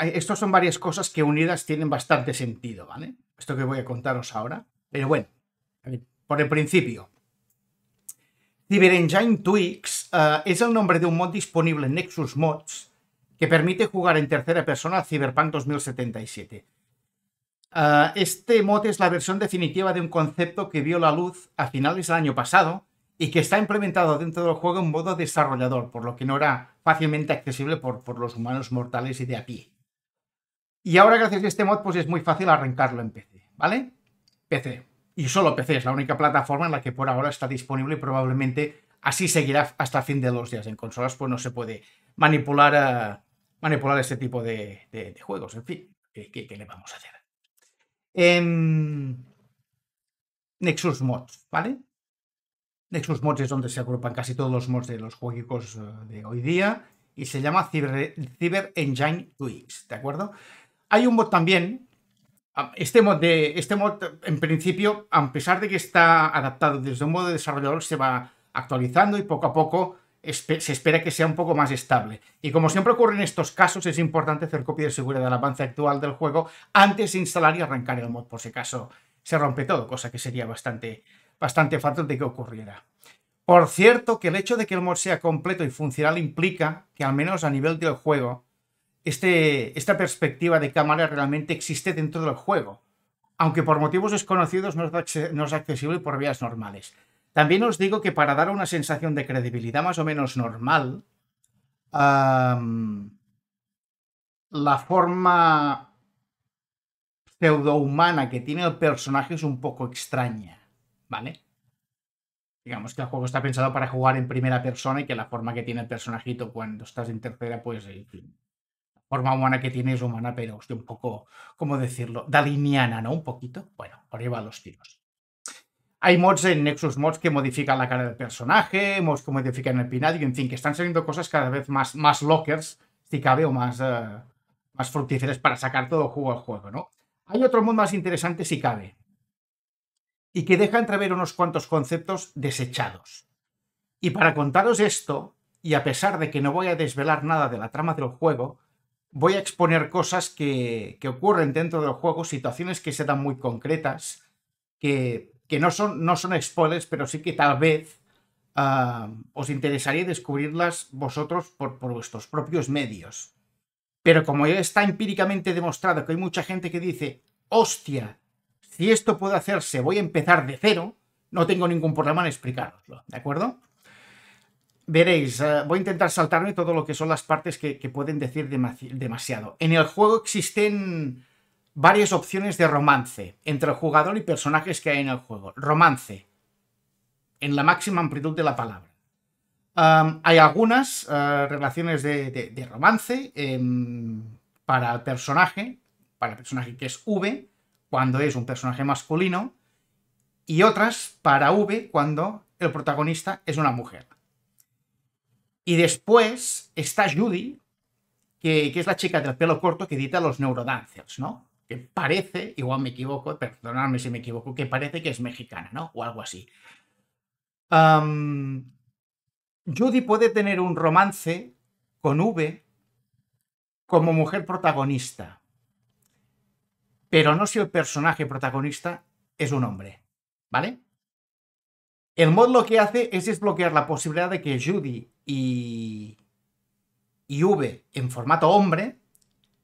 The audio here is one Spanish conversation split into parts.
Estas son varias cosas que unidas tienen bastante sentido, ¿vale? Esto que voy a contaros ahora. Pero bueno, eh, por el principio. CyberEngine Twix eh, es el nombre de un mod disponible en Nexus Mods que permite jugar en tercera persona a Cyberpunk 2077. Eh, este mod es la versión definitiva de un concepto que vio la luz a finales del año pasado y que está implementado dentro del juego en modo desarrollador, por lo que no era fácilmente accesible por, por los humanos mortales y de a pie. Y ahora, gracias a este mod, pues es muy fácil arrancarlo en PC, ¿vale? PC. Y solo PC es la única plataforma en la que por ahora está disponible y probablemente así seguirá hasta fin de los días. En consolas, pues no se puede manipular, eh, manipular este tipo de, juegos. En fin, ¿qué, qué, le vamos a hacer? Em, Nexus Mods, ¿vale? Nexus Mods es donde se agrupan casi todos los mods de los juegos eh, de hoy día y se llama Cyber, Engine Twix, ¿de acuerdo? Hay un mod también, este mod, este mod, en principio, a pesar de que está adaptado desde un modo de desarrollador, se va actualizando y poco a poco se espera que sea un poco más estable. Y como siempre ocurre en estos casos, es importante hacer copia de seguridad del avance actual del juego antes de instalar y arrancar el mod, por si acaso se rompe todo, cosa que sería bastante, bastante fácil de que ocurriera. Por cierto, que el hecho de que el mod sea completo y funcional implica que, al menos a nivel del juego, este, esta perspectiva de cámara realmente existe dentro del juego, aunque por motivos desconocidos no es accesible por vías normales. También os digo que para dar una sensación de credibilidad más o menos normal, la forma pseudo humana que tiene el personaje es un poco extraña, ¿vale? Digamos que el juego está pensado para jugar en primera persona y que la forma que tiene el personajito cuando estás en tercera, pues, forma humana que tiene es humana, pero un poco, ¿cómo decirlo? Daliniana, ¿no? Un poquito. Bueno, por ahí van los tiros. Hay mods en Nexus Mods que modifican la cara del personaje, mods que modifican el pinadio, en fin, que están saliendo cosas cada vez más, más lockers, si cabe, o más, eh, más fructíferas para sacar todo juego al juego, ¿no? Hay otro mod más interesante, si cabe, y que deja entrever unos cuantos conceptos desechados. Y para contaros esto, y a pesar de que no voy a desvelar nada de la trama del juego, voy a exponer cosas que, ocurren dentro del juego, situaciones que se dan muy concretas, que, no, son, no son pero sí que tal vez ah, os interesaría descubrirlas vosotros por, vuestros propios medios. Pero como ya está empíricamente demostrado que hay mucha gente que dice, hostia, si esto puede hacerse, voy a empezar de cero, no tengo ningún problema en explicaroslo, ¿de acuerdo? Veréis, eh, voy a intentar saltarme todo lo que son las partes que, pueden decir demasiado. En el juego existen varias opciones de romance entre el jugador y personajes que hay en el juego. Romance, en la máxima amplitud de la palabra. hay algunas eh, relaciones de, romance em, para el personaje, para el personaje que es V, cuando es un personaje masculino, y otras para V cuando el protagonista es una mujer. Y después está Judy, que, es la chica del pelo corto que edita los Neurodancers, ¿no? Que parece, igual me equivoco, perdonadme si me equivoco, que parece que es mexicana, ¿no? O algo así. Judy puede tener un romance con V como mujer protagonista, pero no si el personaje protagonista es un hombre, ¿vale? El mod lo que hace es desbloquear la posibilidad de que Judy y, y V en formato hombre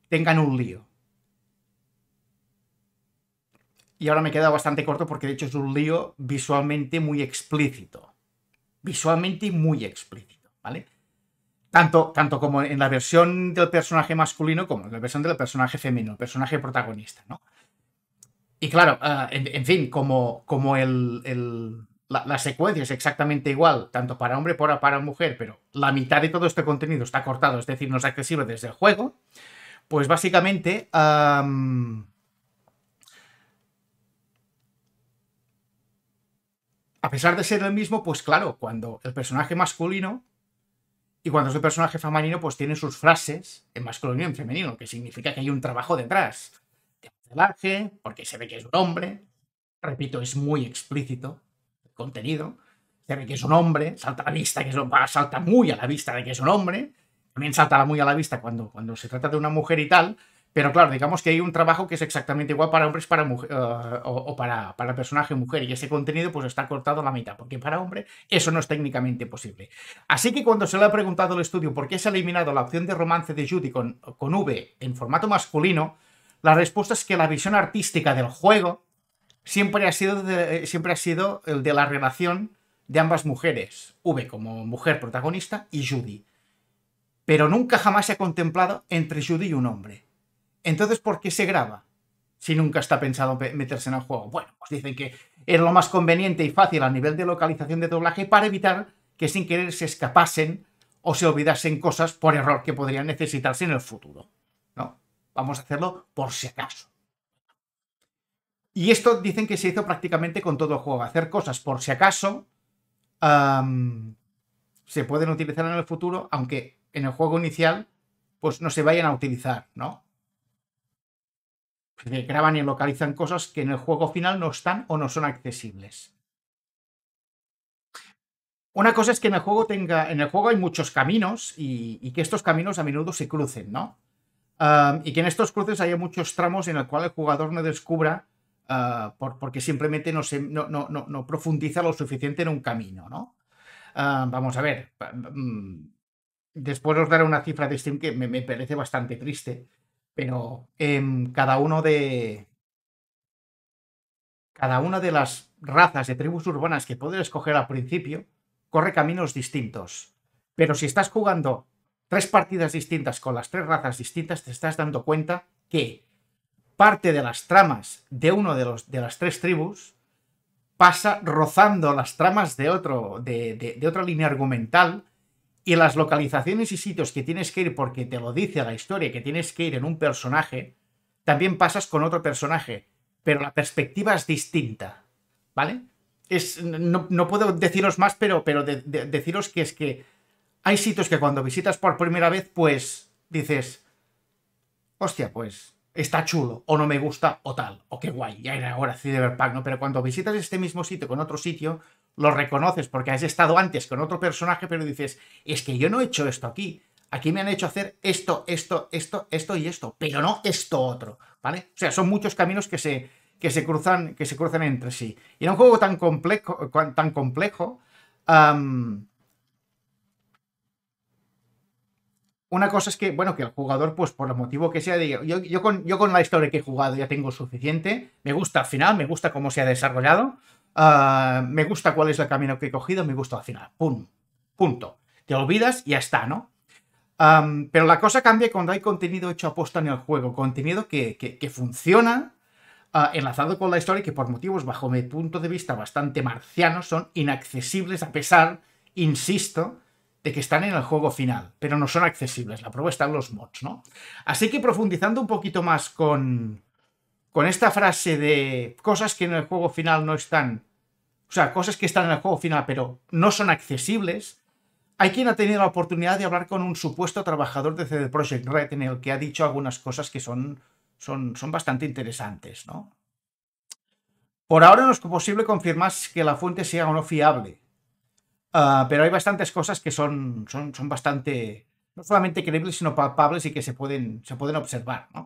tengan un lío. Y ahora me queda bastante corto porque de hecho es un lío visualmente muy explícito. Visualmente muy explícito, ¿vale? Tanto, tanto como en la versión del personaje masculino como en la versión del personaje femenino, el personaje protagonista, ¿no? Y claro, ah, en, fin, como, como el la, secuencia es exactamente igual, tanto para hombre como para mujer, pero la mitad de todo este contenido está cortado, es decir, no es accesible desde el juego, pues básicamente... a pesar de ser el mismo, pues claro, cuando el personaje masculino y cuando es el personaje femenino, pues tiene sus frases en masculino y en femenino, que significa que hay un trabajo detrás. De porque se ve que es un hombre, repito, es muy explícito contenido, se ve que es un hombre, salta a la vista, que es, salta muy a la vista de que es un hombre, también salta muy a la vista cuando, cuando se trata de una mujer y tal, pero claro, digamos que hay un trabajo que es exactamente igual para hombres para mujer, eh, o, para, para personaje mujer, y ese contenido pues está cortado a la mitad, porque para hombre eso no es técnicamente posible. Así que cuando se le ha preguntado al estudio por qué se ha eliminado la opción de romance de Judy con, con V en formato masculino, la respuesta es que la visión artística del juego siempre ha sido, eh, siempre ha sido el de la relación de ambas mujeres, V como mujer protagonista y Judy. Pero nunca jamás se ha contemplado entre Judy y un hombre. Entonces, ¿por qué se graba? Si nunca está pensado meterse en el juego. Bueno, pues dicen que es lo más conveniente y fácil a nivel de localización de doblaje para evitar que sin querer se escapasen o se olvidasen cosas por error que podrían necesitarse en el futuro. ¿no? Vamos a hacerlo por si acaso. Y esto dicen que se hizo prácticamente con todo el juego, hacer cosas por si acaso se pueden utilizar en el futuro, aunque en el juego inicial pues no se vayan a utilizar, ¿no? graban y localizan cosas que en el juego final no están o no son accesibles. Una cosa es que en el juego tenga. En el juego hay muchos caminos y, que estos caminos a menudo se crucen, ¿no? y que en estos cruces haya muchos tramos en el cual el jugador no descubra Ah, porque simplemente no, profundiza lo suficiente en un camino, ¿no? Ah, vamos a ver, mm, después os daré una cifra de Steam que me, parece bastante triste, pero em, cada uno de... Cada una de las razas de tribus urbanas que puedes escoger al principio corre caminos distintos. Pero si estás jugando tres partidas distintas con las tres razas distintas, te estás dando cuenta que parte de las tramas de uno de, los, de las tres tribus pasa rozando las tramas de, otro, de, otra línea argumental y las localizaciones y sitios que tienes que ir porque te lo dice la historia, que tienes que ir en un personaje, también pasas con otro personaje, pero la perspectiva es distinta, ¿vale? Es, no, puedo deciros más, pero, pero deciros que es que hay sitios que cuando visitas por primera vez, pues dices, hostia, pues está chulo, o no me gusta, o tal, o qué guay, ya era hora Cyberpunk, ¿no? Pero cuando visitas este mismo sitio con otro sitio, lo reconoces porque has estado antes con otro personaje, pero dices, es que yo no he hecho esto aquí, aquí me han hecho hacer esto, esto, esto, esto y esto, pero no esto otro, ¿vale? O sea, son muchos caminos que se, que se, cruzan, que se cruzan entre sí. Y en un juego tan complejo, tan complejo una cosa es que, bueno, que el jugador, pues por el motivo que sea, yo, con, yo con la historia que he jugado ya tengo suficiente, me gusta al final, me gusta cómo se ha desarrollado, ah, me gusta cuál es el camino que he cogido, me gusta al final, pum, punto. Te olvidas y ya está, ¿no? pero la cosa cambia cuando hay contenido hecho aposta en el juego, contenido que, funciona, ah, enlazado con la historia, que por motivos, bajo mi punto de vista, bastante marcianos, son inaccesibles a pesar, insisto, que están en el juego final, pero no son accesibles. La prueba está en los mods, ¿no? Así que profundizando un poquito más con, con esta frase de cosas que en el juego final no están, o sea, cosas que están en el juego final pero no son accesibles, hay quien ha tenido la oportunidad de hablar con un supuesto trabajador de CD Projekt Red en el que ha dicho algunas cosas que son, son, son bastante interesantes, ¿no? Por ahora no es posible confirmar que la fuente sea o no fiable, Ah, pero hay bastantes cosas que son, son, son bastante, no solamente creíbles, sino palpables y que se pueden, se pueden observar, ¿no?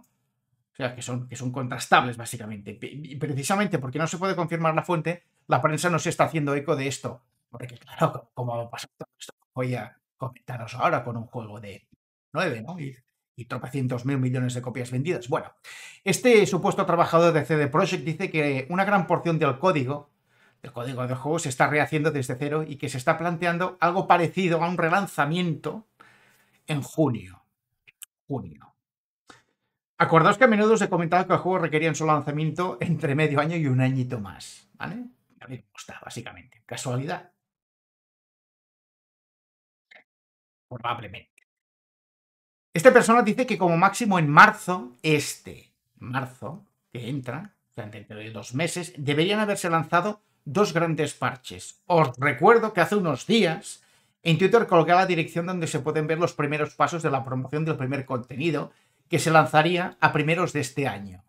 O sea, que son, que son contrastables, básicamente. Y precisamente porque no se puede confirmar la fuente, la prensa no se está haciendo eco de esto. Porque, claro, como pasar todo esto, voy a comentaros ahora con un juego de 9, ¿no? Y, y tropecientos mil millones de copias vendidas. Bueno, este supuesto trabajador de CD Projekt dice que una gran porción del código el código de juego se está rehaciendo desde cero y que se está planteando algo parecido a un relanzamiento en junio. Junio. Acordaos que a menudo os he comentado que el juego requerían su lanzamiento entre medio año y un añito más, ¿vale? A mí me gusta, básicamente. ¿Casualidad? Probablemente. Esta persona dice que como máximo en marzo, este marzo que entra, durante dos meses, deberían haberse lanzado dos grandes parches. Os recuerdo que hace unos días en Twitter colgué la dirección donde se pueden ver los primeros pasos de la promoción del primer contenido que se lanzaría a primeros de este año.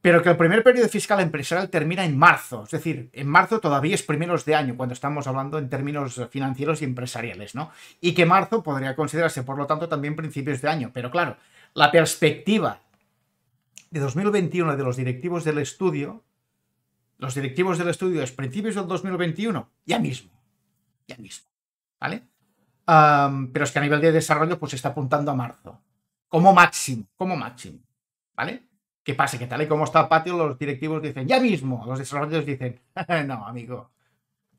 Pero que el primer periodo fiscal empresarial termina en marzo, es decir, en marzo todavía es primeros de año, cuando estamos hablando en términos financieros y empresariales, ¿no? Y que marzo podría considerarse, por lo tanto, también principios de año. Pero claro, la perspectiva de 2021 de los directivos del estudio los directivos del estudio es principios del 2021, ya mismo, ya mismo, ¿vale? pero es que a nivel de desarrollo pues se está apuntando a marzo, como máximo, como máximo, ¿vale? Que pasa? Que tal y como está el patio, los directivos dicen, ya mismo, los desarrolladores dicen, no, amigo,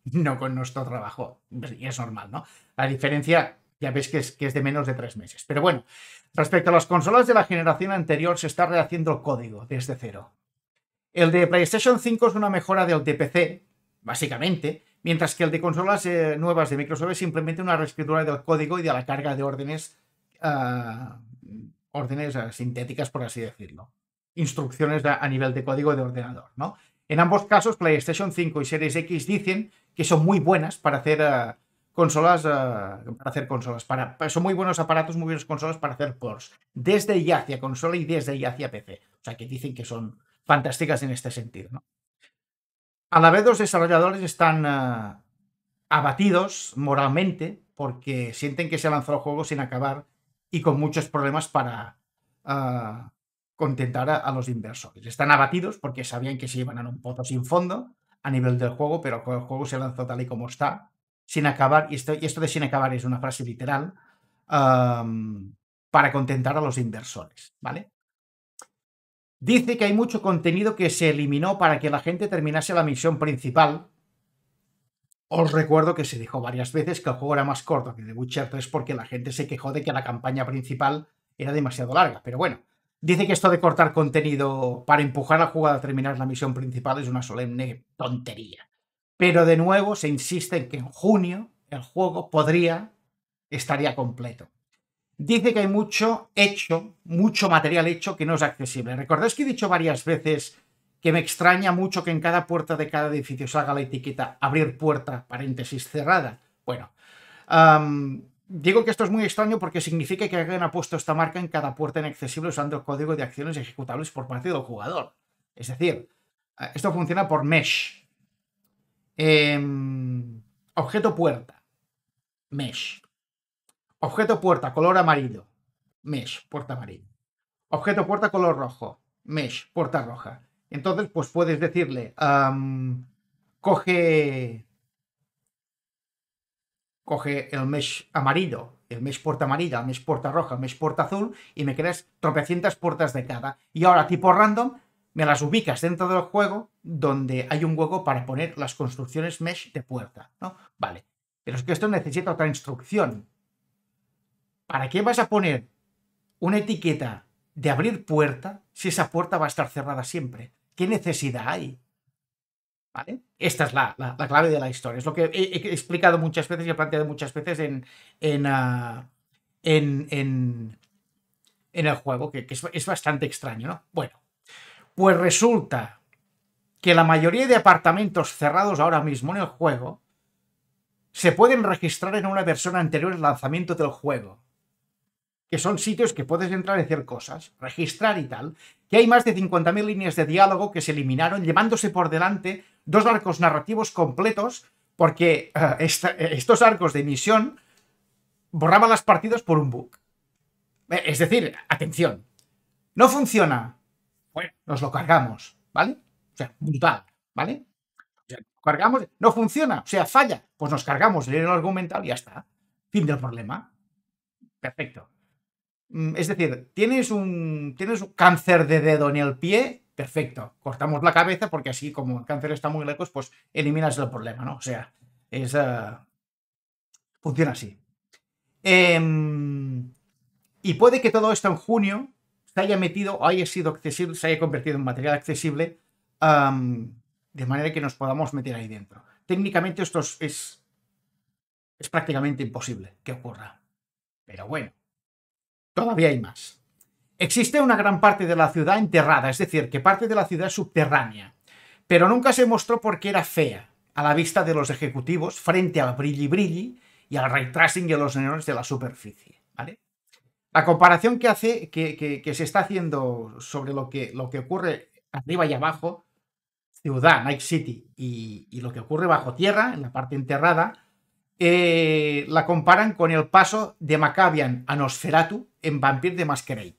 no con nuestro trabajo. Pues, y es normal, ¿no? La diferencia ya ves que es, que es, de menos de tres meses. Pero bueno, respecto a las consolas de la generación anterior, se está rehaciendo el código desde cero. El de PlayStation 5 es una mejora del de PC, básicamente, mientras que el de consolas eh, nuevas de Microsoft es simplemente una reescritura del código y de la carga de órdenes, ah, órdenes ah, sintéticas, por así decirlo. Instrucciones a nivel de código de ordenador, ¿no? En ambos casos, PlayStation 5 y Series X dicen que son muy buenas para hacer ah, consolas, para hacer consolas, para, son muy buenos aparatos, muy buenas consolas para hacer ports, desde y hacia consola y desde y hacia PC. O sea, que dicen que son fantásticas en este sentido. A la vez los desarrolladores están eh, abatidos moralmente porque sienten que se lanzó el juego sin acabar y con muchos problemas para eh, contentar a, los inversores. Están abatidos porque sabían que se iban a un pozo sin fondo a nivel del juego, pero el juego se lanzó tal y como está, sin acabar, y esto, esto de sin acabar es una frase literal, eh, para contentar a los inversores, ¿vale? Dice que hay mucho contenido que se eliminó para que la gente terminase la misión principal. Os recuerdo que se dijo varias veces que el juego era más corto que The Witcher 3 porque la gente se quejó de que la campaña principal era demasiado larga. Pero bueno, dice que esto de cortar contenido para empujar al jugador a terminar la misión principal es una solemne tontería. Pero de nuevo se insiste en que en junio el juego podría estaría completo dice que hay mucho hecho, mucho material hecho que no es accesible. Recordáis que he dicho varias veces que me extraña mucho que en cada puerta de cada edificio salga la etiqueta abrir puerta, paréntesis cerrada. Bueno, digo que esto es muy extraño porque significa que alguien ha puesto esta marca en cada puerta inaccesible usando el código de acciones ejecutables por parte del jugador. Es decir, eh, esto funciona por mesh. Em, objeto puerta. Mesh. Objeto puerta color amarillo. Mesh, puerta amarillo. Objeto puerta color rojo. Mesh, puerta roja. Entonces, pues puedes decirle, coge, coge el mesh amarillo, el mesh puerta amarilla, el mesh puerta roja, el mesh puerta azul, y me creas tropecientas puertas de cada. Y ahora, tipo random, me las ubicas dentro del juego donde hay un hueco para poner las construcciones mesh de puerta, ¿no? Vale. Pero es que esto necesita otra instrucción, ¿Para qué vas a poner una etiqueta de abrir puerta si esa puerta va a estar cerrada siempre? ¿Qué necesidad hay? ¿Vale? Esta es la, clave de la historia. Es lo que he, explicado muchas veces y he planteado muchas veces en, en, ah, en, el juego, que, es, es, bastante extraño, ¿no? Bueno, pues resulta que la mayoría de apartamentos cerrados ahora mismo en el juego se pueden registrar en una versión anterior al lanzamiento del juego que son sitios que puedes entrar y hacer cosas, registrar y tal, que hay más de 50.000 líneas de diálogo que se eliminaron, llevándose por delante dos arcos narrativos completos, porque eh, eh, estos arcos de emisión borraban las partidas por un bug. Eh, es decir, atención, no funciona. nos lo cargamos, ¿vale? O sea, brutal, ¿vale? cargamos, no funciona, o sea, falla. Pues nos cargamos el argumental y ya está. Fin del problema. Perfecto. Mm, es decir, tienes un, tienes un cáncer de dedo en el pie, perfecto, cortamos la cabeza porque así como el cáncer está muy lejos, pues eliminas el problema, ¿no? O sea, es, eh, funciona así. Em, y puede que todo esto en junio se haya metido, o haya sido accesible, se haya convertido en material accesible, de manera que nos podamos meter ahí dentro. Técnicamente esto es, es prácticamente imposible que ocurra. Pero bueno. Todavía hay más. Existe una gran parte de la ciudad enterrada, es decir, que parte de la ciudad es subterránea, pero nunca se mostró porque era fea a la vista de los ejecutivos frente al brilli brilli y al ray tracing los neones de la superficie. La comparación que, hace, que, se está haciendo sobre lo que, lo que ocurre arriba y abajo, ciudad, Night City, y, lo que ocurre bajo tierra, en la parte enterrada, eh, la comparan con el paso de Macabian a Nosferatu, en Vampire de Masquerade,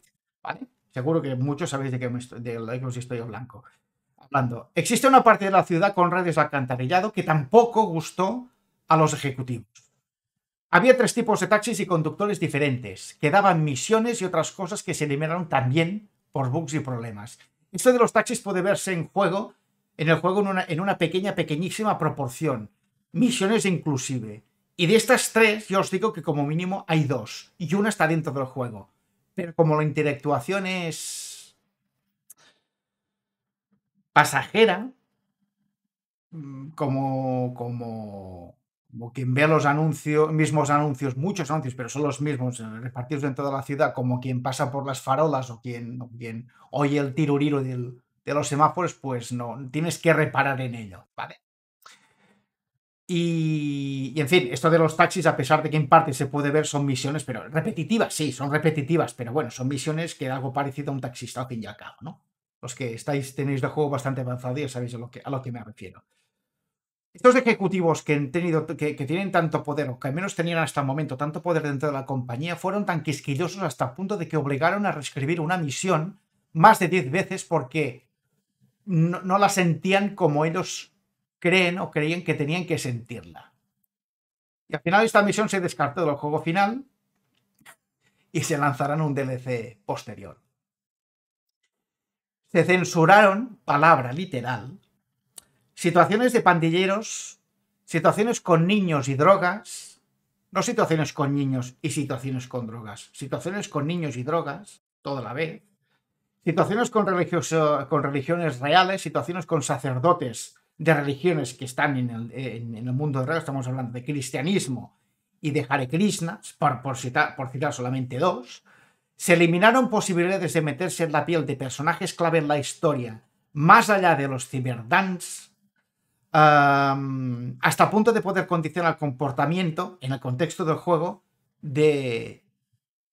Seguro que muchos sabéis de qué de lo que os estoy hablando. hablando. Existe una parte de la ciudad con redes alcantarillado que tampoco gustó a los ejecutivos. Había tres tipos de taxis y conductores diferentes, que daban misiones y otras cosas que se eliminaron también por bugs y problemas. Esto de los taxis puede verse en juego, en el juego en una, en una pequeña, pequeñísima proporción. Misiones inclusive. Y de estas tres, yo os digo que como mínimo hay dos, y una está dentro del juego. Pero como la interactuación es pasajera, mm, como, como, quien ve los anuncios, mismos anuncios, muchos anuncios, pero son los mismos repartidos dentro toda la ciudad, como quien pasa por las farolas o quien, oye el tiruriro de los semáforos, pues no, tienes que reparar en ello, ¿vale? Y, en fin, esto de los taxis, a pesar de que en parte se puede ver, son misiones, pero repetitivas, sí, son repetitivas, pero bueno, son misiones que algo parecido a un taxista a quien ya ¿no? Los que estáis, tenéis de juego bastante avanzado y ya sabéis a lo que, a lo que me refiero. Estos ejecutivos que, han tenido, que, tienen tanto poder, o que al menos tenían hasta el momento tanto poder dentro de la compañía, fueron tan quisquillosos hasta el punto de que obligaron a reescribir una misión más de 10 veces porque no la sentían como ellos creen o creían que tenían que sentirla. Y al final esta misión se descartó del juego final y se lanzarán un DLC posterior. Se censuraron, palabra literal, situaciones de pandilleros, situaciones con niños y drogas, no situaciones con niños y situaciones con drogas, situaciones con niños y drogas, toda la vez, situaciones con, religioso, con religiones reales, situaciones con sacerdotes de religiones que están en el, mundo real, estamos hablando de cristianismo y de Hare Krishna, por, citar, por citar solamente dos, se eliminaron posibilidades de meterse en la piel de personajes clave en la historia, más allá de los ciberdans, hasta el punto de poder condicionar el comportamiento en el contexto del juego, de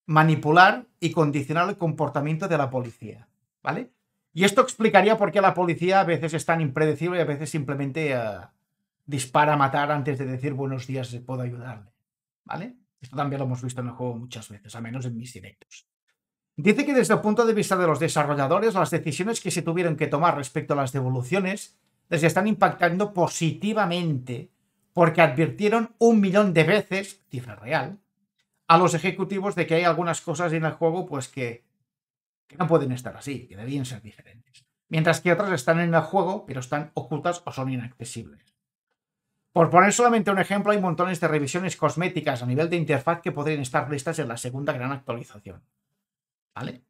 manipular y condicionar el comportamiento de la policía. ¿Vale? Y esto explicaría por qué la policía a veces es tan impredecible y a veces simplemente eh, dispara a matar antes de decir buenos días, puedo ayudarle. ¿Vale? Esto también lo hemos visto en el juego muchas veces, a menos en mis directos. Dice que desde el punto de vista de los desarrolladores, las decisiones que se tuvieron que tomar respecto a las devoluciones les están impactando positivamente porque advirtieron un millón de veces, cifra real, a los ejecutivos de que hay algunas cosas en el juego pues que no pueden estar así, que debían ser diferentes. Mientras que otras están en el juego, pero están ocultas o son inaccesibles. Por poner solamente un ejemplo, hay montones de revisiones cosméticas a nivel de interfaz que podrían estar listas en la segunda gran actualización. ¿Vale?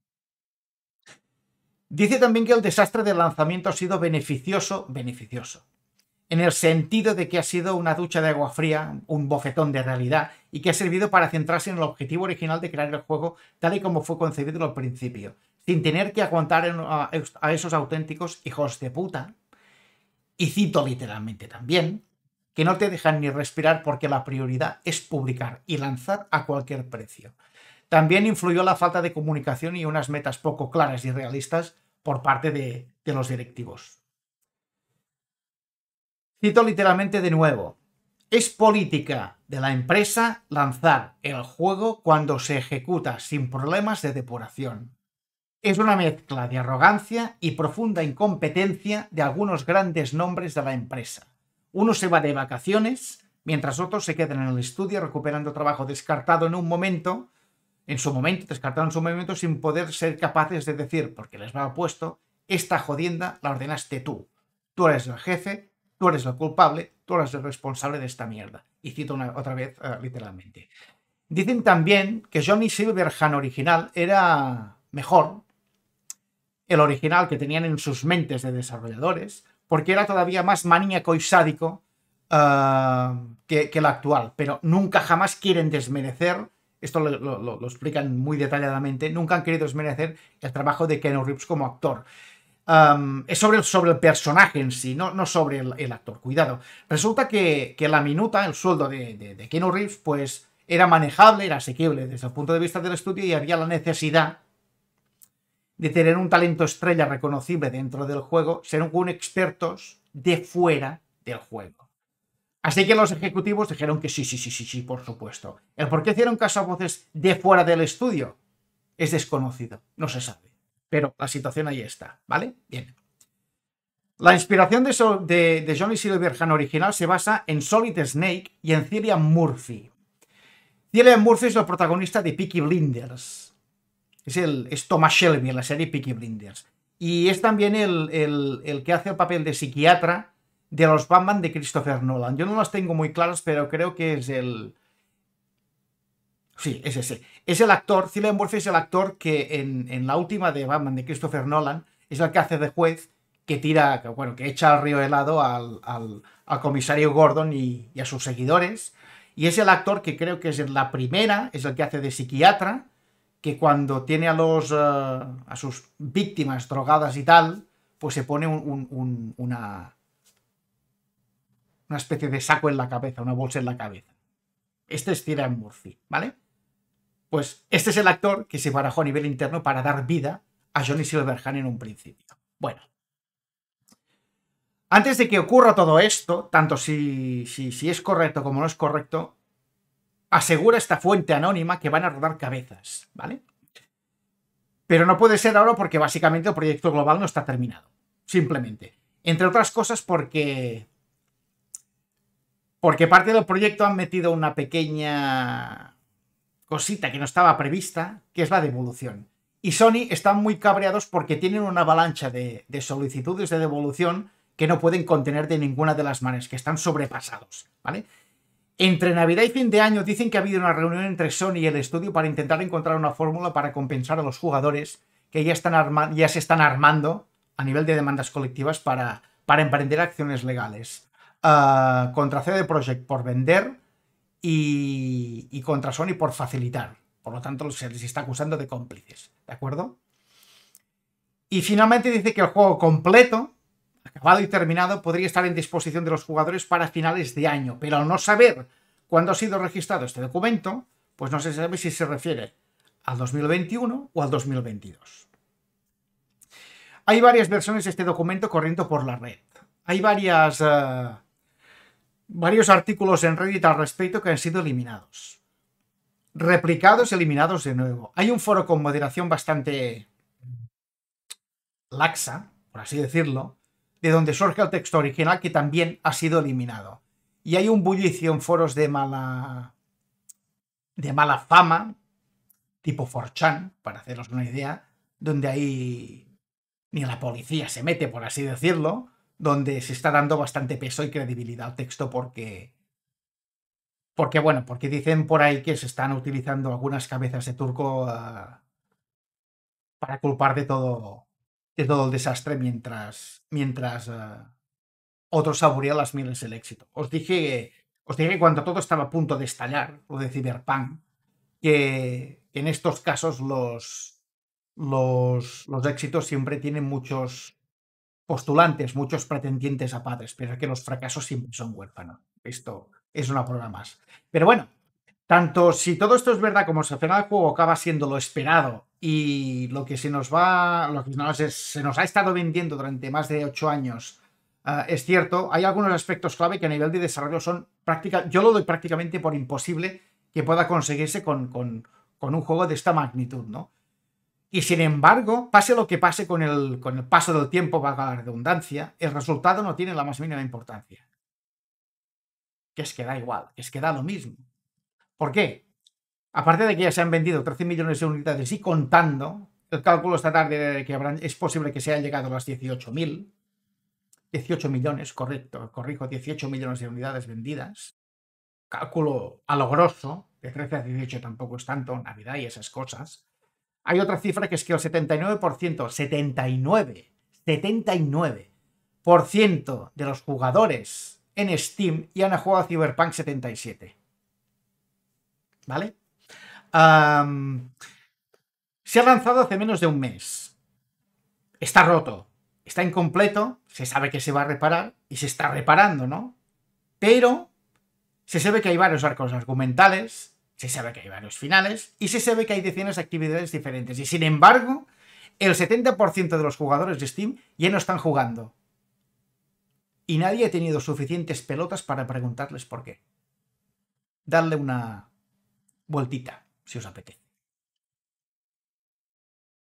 Dice también que el desastre del lanzamiento ha sido beneficioso, beneficioso en el sentido de que ha sido una ducha de agua fría, un bofetón de realidad, y que ha servido para centrarse en el objetivo original de crear el juego tal y como fue concebido al principio, sin tener que aguantar a, esos auténticos hijos de puta, y cito literalmente también, que no te dejan ni respirar porque la prioridad es publicar y lanzar a cualquier precio. También influyó la falta de comunicación y unas metas poco claras y realistas por parte de los directivos. Cito literalmente de nuevo, es política de la empresa lanzar el juego cuando se ejecuta sin problemas de depuración es una mezcla de arrogancia y profunda incompetencia de algunos grandes nombres de la empresa. Uno se va de vacaciones, mientras otros se quedan en el estudio recuperando trabajo descartado en un momento, en su momento, descartado en su momento, sin poder ser capaces de decir, porque les va puesto esta jodienda la ordenaste tú. Tú eres el jefe, tú eres el culpable, tú eres el responsable de esta mierda. Y cito otra vez, eh, literalmente. Dicen también que Johnny Silverhand original era mejor, el original que tenían en sus mentes de desarrolladores, porque era todavía más maníaco y sádico ah, que, el actual, pero nunca jamás quieren desmerecer, esto lo, explican muy detalladamente, nunca han querido desmerecer el trabajo de Ken Reeves como actor. es sobre el, personaje en sí, no, sobre el, actor. Cuidado. Resulta que, la minuta, el sueldo de, de, de pues era manejable, era asequible desde el punto de vista del estudio y había la necesidad de tener un talento estrella reconocible dentro del juego, un expertos de fuera del juego. Así que los ejecutivos dijeron que sí, sí, sí, sí, sí, por supuesto. El por qué hicieron caso a voces de fuera del estudio es desconocido, no se sabe. Pero la situación ahí está, ¿vale? Bien. La inspiración de, de, Johnny Silverhand original se basa en Solid Snake y en Cillian Murphy. Cillian Murphy es la protagonista de Peaky Blinders, es, el, Thomas Shelby en la serie Peaky Blinders. Y es también el, el, que hace el papel de psiquiatra de los Batman de Christopher Nolan. Yo no las tengo muy claras, pero creo que es el. Sí, es ese. Es el actor, Cillian Murphy es el actor que en, en la última de Batman de Christopher Nolan es el que hace de juez que tira, bueno, que echa al río helado al, al, comisario Gordon y, a sus seguidores. Y es el actor que creo que es la primera, es el que hace de psiquiatra que cuando tiene a los eh, a sus víctimas drogadas y tal, pues se pone un, una, una especie de saco en la cabeza, una bolsa en la cabeza. Este es Cillian Murphy, ¿vale? Pues este es el actor que se barajó a nivel interno para dar vida a Johnny Silverhand en un principio. Bueno. Antes de que ocurra todo esto, tanto si es correcto como no es correcto, asegura esta fuente anónima que van a rodar cabezas, ¿vale? Pero no puede ser ahora porque básicamente el proyecto global no está terminado, simplemente. Entre otras cosas porque... Porque parte del proyecto han metido una pequeña cosita que no estaba prevista, que es la devolución. Y Sony están muy cabreados porque tienen una avalancha de, de solicitudes de devolución que no pueden contener de ninguna de las maneras, que están sobrepasados, ¿vale? Entre Navidad y fin de año dicen que ha habido una reunión entre Sony y el estudio para intentar encontrar una fórmula para compensar a los jugadores que ya, se están armando a nivel de demandas colectivas para, emprender acciones legales. Ah, contra CD Projekt por vender y, y, contra Sony por facilitar. Por lo tanto, se les está acusando de cómplices. ¿De acuerdo? Y finalmente dice que el juego completo acabado y terminado, podría estar en disposición de los jugadores para finales de año, pero al no saber cuándo ha sido registrado este documento, pues no se sabe si se refiere al 2021 o al 2022. Hay varias versiones de este documento corriendo por la red. Hay varias, eh, varios artículos en Reddit al respecto que han sido eliminados. Replicados y eliminados de nuevo. Hay un foro con moderación bastante laxa, por así decirlo, de donde surge el texto original que también ha sido eliminado. Y hay un bullicio en foros de mala, de mala fama, tipo Forchan, para haceros una idea, donde ahí ni la policía se mete, por así decirlo, donde se está dando bastante peso y credibilidad al texto porque... Porque bueno, porque dicen por ahí que se están utilizando algunas cabezas de turco ah, para culpar de todo de todo el desastre mientras, mientras otros eh, otro saborea las miles del éxito. Os dije, os dije cuando todo estaba a punto de estallar, o de Cyberpunk, que en estos casos los, los, los éxitos siempre tienen muchos postulantes, muchos pretendientes a padres, pero que los fracasos siempre son huérfanos. Esto es una prueba más. Pero bueno, tanto si todo esto es verdad como si al final el juego acaba siendo lo esperado y lo que se nos va, lo que se nos ha estado vendiendo durante más de ocho años eh, es cierto, hay algunos aspectos clave que a nivel de desarrollo son prácticas. yo lo doy prácticamente por imposible que pueda conseguirse con, un juego de esta magnitud, ¿no? Y sin embargo, pase lo que pase con el, con el paso del tiempo, vaga la redundancia, el resultado no tiene la más mínima importancia. Que es que da igual, que es que da lo mismo. ¿Por qué? Aparte de que ya se han vendido 13 millones de unidades y contando, el cálculo esta tarde de que habrán, es posible que se hayan llegado a las 18.000. 18 millones, correcto, corrijo, 18 millones de unidades vendidas. Cálculo a lo de 13 a 18 tampoco es tanto, Navidad y esas cosas. Hay otra cifra que es que el 79%, 79, 79% de los jugadores en Steam ya han jugado a Cyberpunk 77. ¿Vale? se ha lanzado hace menos de un mes. Está roto, está incompleto, se sabe que se va a reparar y se está reparando, ¿no? Pero se sabe que hay varios arcos argumentales, se sabe que hay varios finales y se sabe que hay decenas de actividades diferentes. Y sin embargo, el 70% de los jugadores de Steam ya no están jugando. Y nadie ha tenido suficientes pelotas para preguntarles por qué. Darle una vueltita si os apetece.